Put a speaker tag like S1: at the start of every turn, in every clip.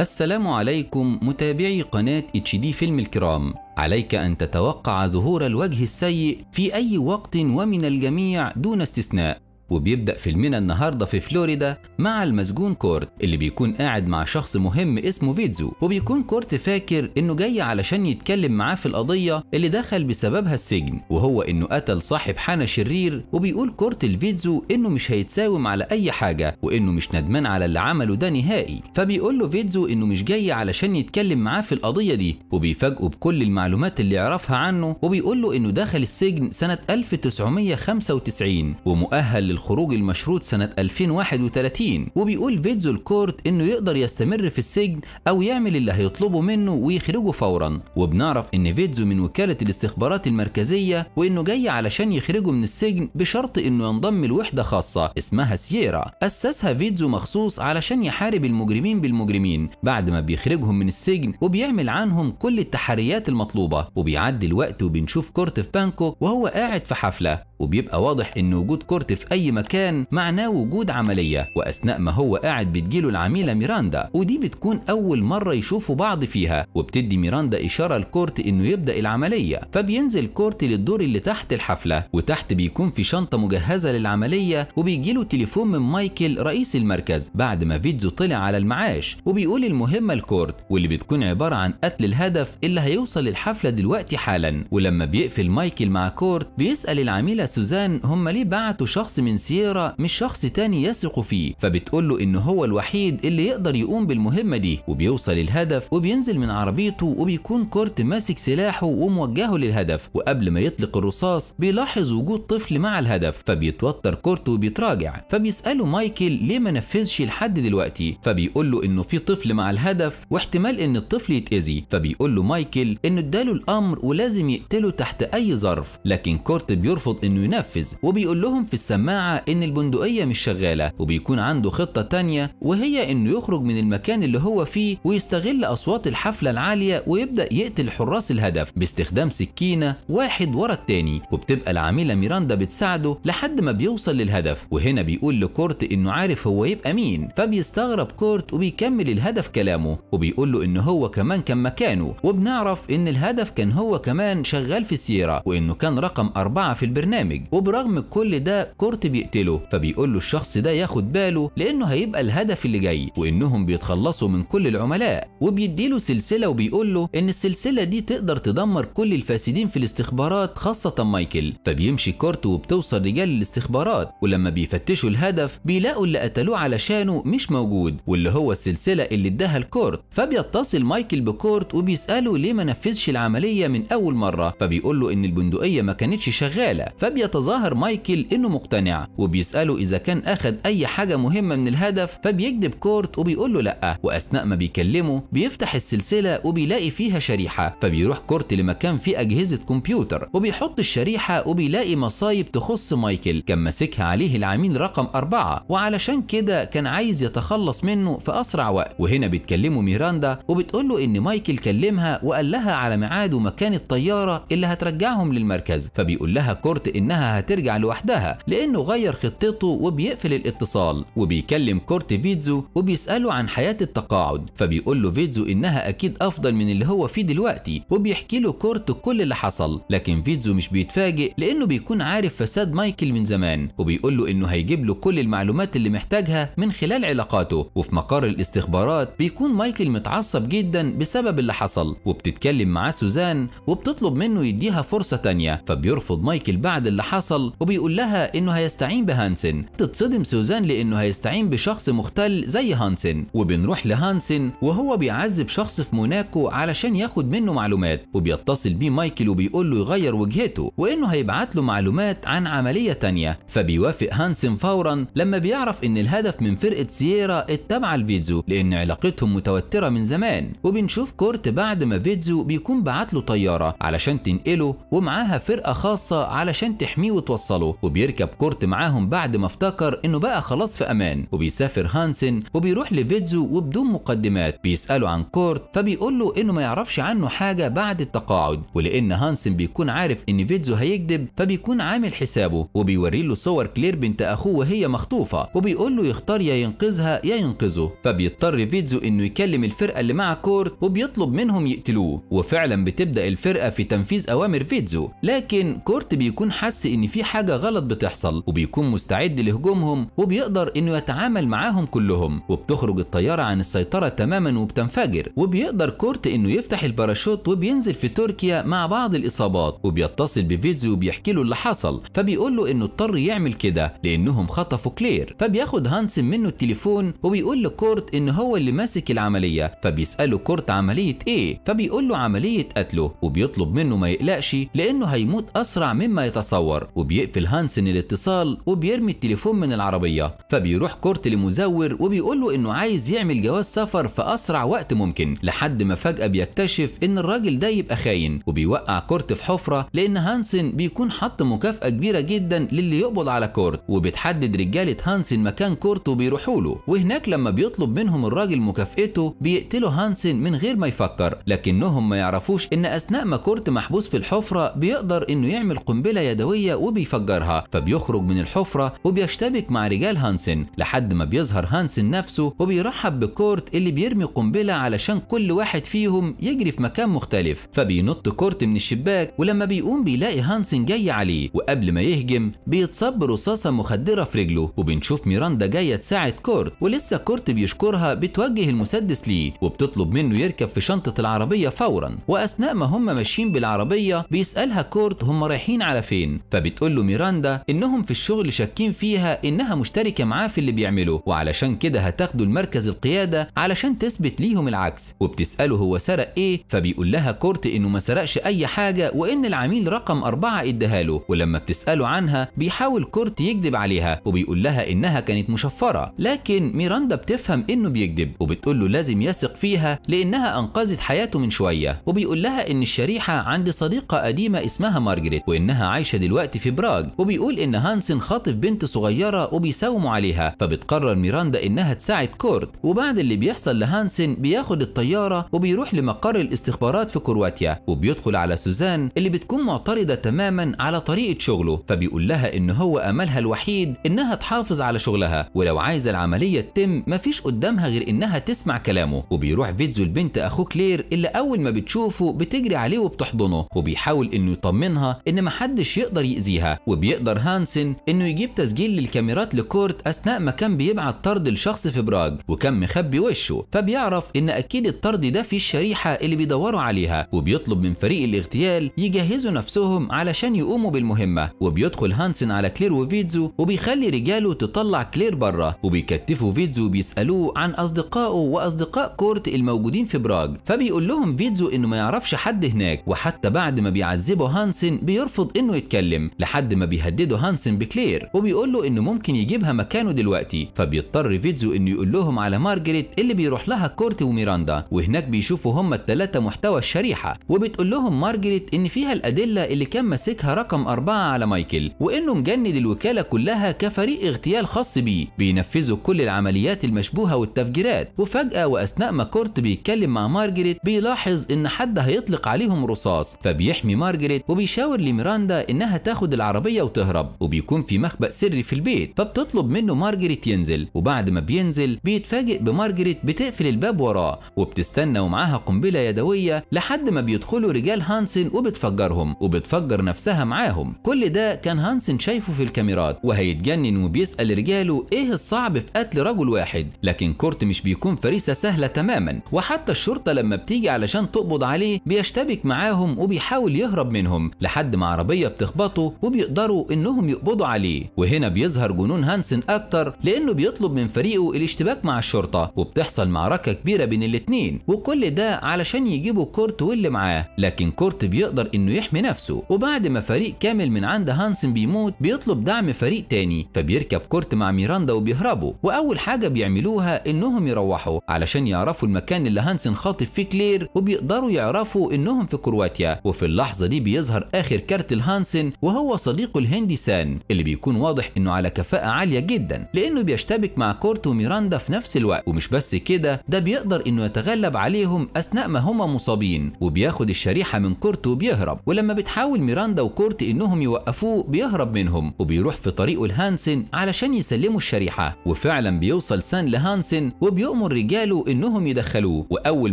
S1: السلام عليكم متابعي قناة اتش دي فيلم الكرام عليك أن تتوقع ظهور الوجه السيء في أي وقت ومن الجميع دون استثناء وبيبدأ فيلمنا النهاردة في فلوريدا مع المسجون كورت اللي بيكون قاعد مع شخص مهم اسمه فيتزو وبيكون كورت فاكر انه جاي علشان يتكلم معاه في القضية اللي دخل بسببها السجن وهو انه قتل صاحب حانة شرير وبيقول كورت لفيتزو انه مش هيتساوم على اي حاجة وانه مش ندمان على اللي عمله ده نهائي فبيقول له فيتزو انه مش جاي علشان يتكلم معاه في القضية دي وبيفاجئه بكل المعلومات اللي يعرفها عنه وبيقول له انه دخل السجن سنة 1995 ومؤهل الخروج المشروط سنة 2031 وبيقول فيتزو الكورت إنه يقدر يستمر في السجن أو يعمل اللي هيطلبه منه ويخرجه فورا وبنعرف إن فيتزو من وكالة الاستخبارات المركزية وإنه جاي علشان يخرجه من السجن بشرط إنه ينضم لوحدة خاصة اسمها سييرا أسسها فيتزو مخصوص علشان يحارب المجرمين بالمجرمين بعد ما بيخرجهم من السجن وبيعمل عنهم كل التحريات المطلوبة وبيعدي الوقت وبنشوف كورت في بانكوك وهو قاعد في حفلة وبيبقى واضح إن وجود كورت في أي مكان معناه وجود عملية وأثناء ما هو قاعد بتجيله العميلة ميراندا ودي بتكون أول مرة يشوفوا بعض فيها وبتدي ميراندا إشارة لكورت إنه يبدأ العملية فبينزل كورت للدور اللي تحت الحفلة وتحت بيكون في شنطة مجهزة للعملية وبيجيله تليفون من مايكل رئيس المركز بعد ما فيتزو طلع على المعاش وبيقول المهمة لكورت واللي بتكون عبارة عن قتل الهدف اللي هيوصل للحفلة دلوقتي حالا ولما بيقفل مايكل مع كورت بيسأل العميلة سوزان هم ليه بعتوا شخص من سيرا مش شخص تاني يثق فيه فبتقول له ان هو الوحيد اللي يقدر يقوم بالمهمه دي وبيوصل الهدف وبينزل من عربيته وبيكون كورت ماسك سلاحه وموجهه للهدف وقبل ما يطلق الرصاص بيلاحظ وجود طفل مع الهدف فبيتوتر كورت وبيتراجع فبيساله مايكل ليه ما نفذش لحد دلوقتي فبيقول له انه في طفل مع الهدف واحتمال ان الطفل يتاذي فبيقول له مايكل انه اداله الامر ولازم يقتله تحت اي ظرف لكن كورت بيرفض انه ينفذ وبيقول لهم في السماعه إن البندقية مش شغالة وبيكون عنده خطة تانية وهي إنه يخرج من المكان اللي هو فيه ويستغل أصوات الحفلة العالية ويبدأ يقتل حراس الهدف باستخدام سكينة واحد ورا التاني وبتبقى العميلة ميراندا بتساعده لحد ما بيوصل للهدف وهنا بيقول لكورت إنه عارف هو يبقى مين فبيستغرب كورت وبيكمل الهدف كلامه وبيقول له إن هو كمان كان مكانه وبنعرف إن الهدف كان هو كمان شغال في سيرا وإنه كان رقم أربعة في البرنامج وبرغم كل ده كورت بي بيقتله فبيقول له الشخص ده ياخد باله لانه هيبقى الهدف اللي جاي وانهم بيتخلصوا من كل العملاء وبيديله سلسله وبيقول له ان السلسله دي تقدر تدمر كل الفاسدين في الاستخبارات خاصه مايكل فبيمشي كورت وبتوصل رجال الاستخبارات ولما بيفتشوا الهدف بيلاقوا اللي قتلوه علشانه مش موجود واللي هو السلسله اللي اداها لكورت فبيتصل مايكل بكورت وبيساله ليه ما نفذش العمليه من اول مره فبيقول له ان البندقيه ما كانتش شغاله فبيتظاهر مايكل انه مقتنع وبيسأله إذا كان أخد أي حاجة مهمة من الهدف فبيكذب كورت وبيقول له لأ وأثناء ما بيكلمه بيفتح السلسلة وبيلاقي فيها شريحة فبيروح كورت لمكان فيه أجهزة كمبيوتر وبيحط الشريحة وبيلاقي مصايب تخص مايكل كان ماسكها عليه العميل رقم أربعة وعلشان كده كان عايز يتخلص منه في أسرع وقت وهنا بتكلمه ميراندا وبتقول له إن مايكل كلمها وقال لها على ميعاد ومكان الطيارة اللي هترجعهم للمركز فبيقول لها كورت إنها هترجع لوحدها لأنه بيغير خطته وبيقفل الاتصال وبيكلم كورت فيتزو وبيسأله عن حياة التقاعد فبيقول له فيتزو إنها أكيد أفضل من اللي هو فيه دلوقتي وبيحكي له كورت كل اللي حصل لكن فيتزو مش بيتفاجئ لأنه بيكون عارف فساد مايكل من زمان وبيقول له إنه هيجيب له كل المعلومات اللي محتاجها من خلال علاقاته وفي مقر الاستخبارات بيكون مايكل متعصب جدا بسبب اللي حصل وبتتكلم معاه سوزان وبتطلب منه يديها فرصة تانية فبيرفض مايكل بعد اللي حصل وبيقول لها إنه هيست هيستعين بهانسن تتصدم سوزان لانه هيستعين بشخص مختل زي هانسن وبنروح لهانسن وهو بيعذب شخص في موناكو علشان ياخد منه معلومات وبيتصل بيه مايكل وبيقول له يغير وجهته وانه هيبعت له معلومات عن عمليه تانية فبيوافق هانسن فورا لما بيعرف ان الهدف من فرقه سييرا التابعه لفيتزو لان علاقتهم متوتره من زمان وبنشوف كورت بعد ما فيتزو بيكون بعت له طياره علشان تنقله ومعاها فرقه خاصه علشان تحميه وتوصله وبيركب كورت معاهم بعد ما افتكر انه بقى خلاص في امان وبيسافر هانسن وبيروح لفيتزو وبدون مقدمات بيساله عن كورت فبيقول له انه ما يعرفش عنه حاجه بعد التقاعد ولان هانسن بيكون عارف ان فيتزو هيكذب فبيكون عامل حسابه وبيوري له صور كلير بنت اخوه وهي مخطوفه وبيقول له يختار يا ينقذها يا ينقذه فبيضطر فيتزو انه يكلم الفرقه اللي مع كورت وبيطلب منهم يقتلوه وفعلا بتبدا الفرقه في تنفيذ اوامر فيتزو لكن كورت بيكون حس ان في حاجه غلط بتحصل وبيكون مستعد لهجومهم وبيقدر انه يتعامل معاهم كلهم وبتخرج الطياره عن السيطره تماما وبتنفجر وبيقدر كورت انه يفتح الباراشوت وبينزل في تركيا مع بعض الاصابات وبيتصل بفيتزي وبيحكي له اللي حصل فبيقول له انه اضطر يعمل كده لانهم خطفوا كلير فبياخد هانسن منه التليفون وبيقول لكورت ان هو اللي ماسك العمليه فبيساله كورت عمليه ايه فبيقول له عمليه قتله وبيطلب منه ما يقلقش لانه هيموت اسرع مما يتصور وبيقفل هانسن الاتصال بيعطل وبيرمي التليفون من العربيه فبيروح كورت لمزور وبيقول له انه عايز يعمل جواز سفر في اسرع وقت ممكن لحد ما فجاه بيكتشف ان الراجل ده يبقى خاين وبيوقع كورت في حفره لان هانسن بيكون حط مكافاه كبيره جدا للي يقبض على كورت وبتحدد رجاله هانسن مكان كورت وبيروحوا له وهناك لما بيطلب منهم الراجل مكافئته بيقتلوا هانسن من غير ما يفكر لكنهم ما يعرفوش ان اثناء ما كورت محبوس في الحفره بيقدر انه يعمل قنبله يدويه وبيفجرها فبيخرج من من الحفرة وبيشتبك مع رجال هانسن لحد ما بيظهر هانسن نفسه وبيرحب بكورت اللي بيرمي قنبلة علشان كل واحد فيهم يجري في مكان مختلف فبينط كورت من الشباك ولما بيقوم بيلاقي هانسن جاي عليه وقبل ما يهجم بيتصب رصاصة مخدرة في رجله وبنشوف ميراندا جاية تساعد كورت ولسه كورت بيشكرها بتوجه المسدس ليه وبتطلب منه يركب في شنطة العربية فورا وأثناء ما هم ماشيين بالعربية بيسألها كورت هم رايحين على فين فبتقول له ميراندا إنهم في الش الشغل شاكين فيها انها مشتركه معاه في اللي بيعمله وعلشان كده هتاخده المركز القياده علشان تثبت ليهم العكس وبتساله هو سرق ايه فبيقول لها كورت انه ما سرقش اي حاجه وان العميل رقم أربعة اداها له ولما بتساله عنها بيحاول كورت يكذب عليها وبيقول لها انها كانت مشفره لكن ميراندا بتفهم انه بيكذب وبتقول له لازم يثق فيها لانها انقذت حياته من شويه وبيقول لها ان الشريحه عند صديقه قديمه اسمها مارجريت وانها عايشه دلوقتي في براغ وبيقول ان هانسن ممكن خاطف بنت صغيرة وبيساوموا عليها فبتقرر ميراندا إنها تساعد كورت وبعد اللي بيحصل لهانسن بياخد الطيارة وبيروح لمقر الاستخبارات في كرواتيا وبيدخل على سوزان اللي بتكون معترضة تماما على طريقة شغله فبيقول لها إن هو أملها الوحيد إنها تحافظ على شغلها ولو عايزة العملية تتم مفيش قدامها غير إنها تسمع كلامه وبيروح فيتزو البنت أخوه كلير اللي أول ما بتشوفه بتجري عليه وبتحضنه وبيحاول إنه يطمنها إن محدش يقدر يأذيها وبيقدر هانسن انه يجيب تسجيل للكاميرات لكورت اثناء ما كان بيبعت طرد لشخص في براج وكان مخبي وشه فبيعرف ان اكيد الطرد ده فيه الشريحه اللي بيدوروا عليها وبيطلب من فريق الاغتيال يجهزوا نفسهم علشان يقوموا بالمهمه وبيدخل هانسن على كلير وفيتزو وبيخلي رجاله تطلع كلير بره وبيكتفوا فيتزو وبيسالوه عن اصدقائه واصدقاء كورت الموجودين في براج فبيقول لهم فيتزو انه ما يعرفش حد هناك وحتى بعد ما بيعذبه هانسن بيرفض انه يتكلم لحد ما بيهدده هانسن بكلير كلير وبيقول له انه ممكن يجيبها مكانه دلوقتي فبيضطر فيتزو انه يقول لهم على مارجريت اللي بيروح لها كورتي وميراندا وهناك بيشوفوا هم الثلاثه محتوى الشريحه وبتقول لهم مارجريت ان فيها الادله اللي كان ماسكها رقم أربعة على مايكل وانه مجند الوكاله كلها كفريق اغتيال خاص بيه بينفذوا كل العمليات المشبوهه والتفجيرات وفجاه واثناء ما كورت بيتكلم مع مارجريت بيلاحظ ان حد هيطلق عليهم رصاص فبيحمي مارجريت وبيشاور لميراندا انها تاخد العربيه وتهرب وبيكون في مخبأ سري في البيت فبتطلب منه مارجريت ينزل وبعد ما بينزل بيتفاجئ بمارجريت بتقفل الباب وراه وبتستنى ومعاها قنبلة يدوية لحد ما بيدخلوا رجال هانسن وبتفجرهم وبتفجر نفسها معاهم كل ده كان هانسن شايفه في الكاميرات وهيتجنن وبيسأل رجاله ايه الصعب في قتل رجل واحد لكن كورت مش بيكون فريسة سهلة تماما وحتى الشرطة لما بتيجي علشان تقبض عليه بيشتبك معاهم وبيحاول يهرب منهم لحد ما عربية بتخبطه وبيقدروا انهم يقبضوا عليه وهنا بيظهر جنون هانسن اكتر لانه بيطلب من فريقه الاشتباك مع الشرطه وبتحصل معركه كبيره بين الاتنين وكل ده علشان يجيبوا كورت واللي معاه لكن كورت بيقدر انه يحمي نفسه وبعد ما فريق كامل من عند هانسن بيموت بيطلب دعم فريق تاني فبيركب كورت مع ميراندا وبيهربوا واول حاجه بيعملوها انهم يروحوا علشان يعرفوا المكان اللي هانسن خاطب فيه كلير وبيقدروا يعرفوا انهم في كرواتيا وفي اللحظه دي بيظهر اخر كارت لهانسن وهو صديقه الهندي سان اللي بيكون واضح انه على كفاءة عالية جدا لانه بيشتبك مع كورت وميراندا في نفس الوقت ومش بس كده ده بيقدر انه يتغلب عليهم اثناء ما هما مصابين وبياخد الشريحة من كورت وبيهرب ولما بتحاول ميراندا وكورت انهم يوقفوه بيهرب منهم وبيروح في طريقه لهانسن علشان يسلموا الشريحة وفعلا بيوصل سان لهانسن وبيؤمر رجاله انهم يدخلوه واول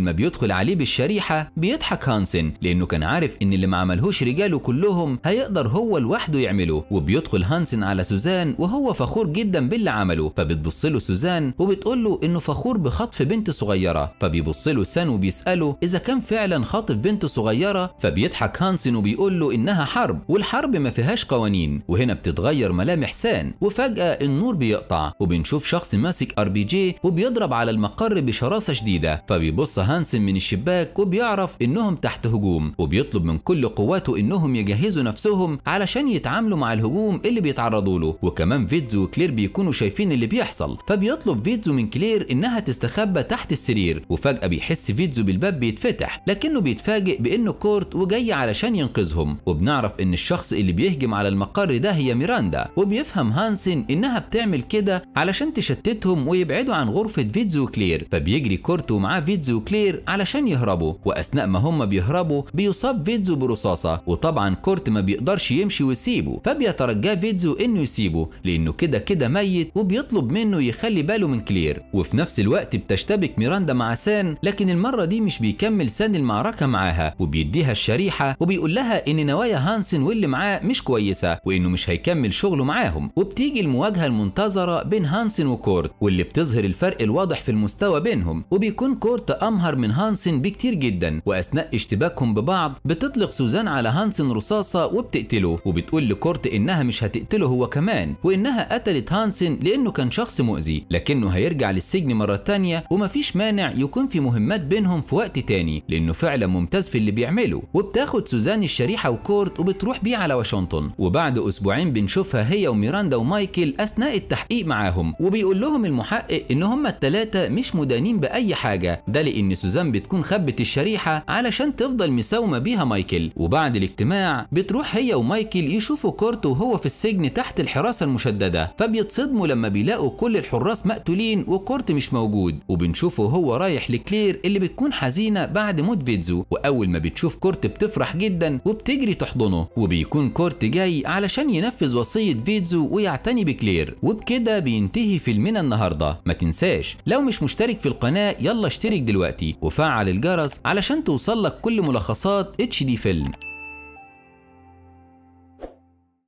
S1: ما بيدخل عليه بالشريحة بيضحك هانسن لانه كان عارف ان اللي ما عملهوش رجاله كلهم هيقدر هو لوحده يعمله وبيدخل هانسن هانسن على سوزان وهو فخور جدا باللي عمله فبتبص له سوزان وبتقول له انه فخور بخطف بنت صغيره فبيبص له سان وبيساله اذا كان فعلا خاطف بنت صغيره فبيضحك هانسن وبيقول له انها حرب والحرب ما فيهاش قوانين وهنا بتتغير ملامح سان وفجاه النور بيقطع وبنشوف شخص ماسك ار بي جي وبيضرب على المقر بشراسه شديده فبيبص هانسن من الشباك وبيعرف انهم تحت هجوم وبيطلب من كل قواته انهم يجهزوا نفسهم علشان يتعاملوا مع الهجوم اللي بيتعرضوا له وكمان فيتزو وكلير بيكونوا شايفين اللي بيحصل فبيطلب فيتزو من كلير انها تستخبى تحت السرير وفجاه بيحس فيتزو بالباب بيتفتح لكنه بيتفاجئ بانه كورت وجاي علشان ينقذهم وبنعرف ان الشخص اللي بيهجم على المقر ده هي ميراندا وبيفهم هانسن انها بتعمل كده علشان تشتتهم ويبعدوا عن غرفه فيتزو وكلير فبيجري كورت ومعاه فيتزو وكلير علشان يهربوا واثناء ما هم بيهربوا بيصاب فيتزو برصاصه وطبعا كورت ما بيقدرش يمشي ويسيبه فبيترجاه فيتزو ايدزو انه يسيبه لانه كده كده ميت وبيطلب منه يخلي باله من كلير وفي نفس الوقت بتشتبك ميراندا مع سان لكن المره دي مش بيكمل سان المعركه معاها وبيديها الشريحه وبيقول لها ان نوايا هانسن واللي معاه مش كويسه وانه مش هيكمل شغله معاهم وبتيجي المواجهه المنتظره بين هانسن وكورت واللي بتظهر الفرق الواضح في المستوى بينهم وبيكون كورت امهر من هانسن بكتير جدا واثناء اشتباكهم ببعض بتطلق سوزان على هانسن رصاصه وبتقتله وبتقول لكورت انها مش هتقتله يقتله هو كمان وإنها قتلت هانسن لأنه كان شخص مؤذي لكنه هيرجع للسجن مرة تانية ومفيش مانع يكون في مهمات بينهم في وقت تاني لأنه فعلا ممتاز في اللي بيعمله وبتاخد سوزان الشريحة وكورت وبتروح بيه على واشنطن وبعد أسبوعين بنشوفها هي وميراندا ومايكل أثناء التحقيق معاهم وبيقول لهم المحقق إن هما التلاتة مش مدانين بأي حاجة ده لأن سوزان بتكون خبت الشريحة علشان تفضل مساومة بيها مايكل وبعد الاجتماع بتروح هي ومايكل يشوفوا كورت وهو في السجن السجن تحت الحراسة المشددة فبيتصدموا لما بيلاقوا كل الحراس مقتولين وكورت مش موجود وبنشوفه هو رايح لكلير اللي بتكون حزينة بعد موت فيتزو وأول ما بتشوف كورت بتفرح جدا وبتجري تحضنه وبيكون كورت جاي علشان ينفذ وصية فيتزو ويعتني بكلير وبكده بينتهي فيلمنا النهاردة ما تنساش لو مش مشترك في القناة يلا اشترك دلوقتي وفعل الجرس علشان توصلك كل ملخصات اتش دي فيلم